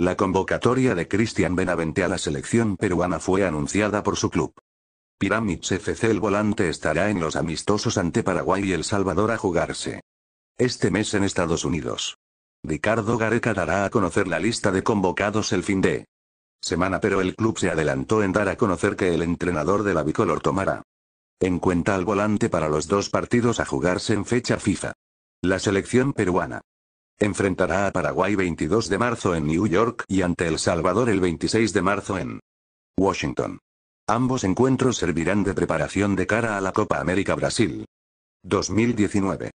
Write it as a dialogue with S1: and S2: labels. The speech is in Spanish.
S1: La convocatoria de Cristian Benavente a la selección peruana fue anunciada por su club. Pirámides FC el volante estará en los amistosos ante Paraguay y El Salvador a jugarse. Este mes en Estados Unidos. Ricardo Gareca dará a conocer la lista de convocados el fin de semana pero el club se adelantó en dar a conocer que el entrenador de la bicolor tomará en cuenta al volante para los dos partidos a jugarse en fecha FIFA. La selección peruana Enfrentará a Paraguay 22 de marzo en New York y ante El Salvador el 26 de marzo en Washington. Ambos encuentros servirán de preparación de cara a la Copa América Brasil 2019.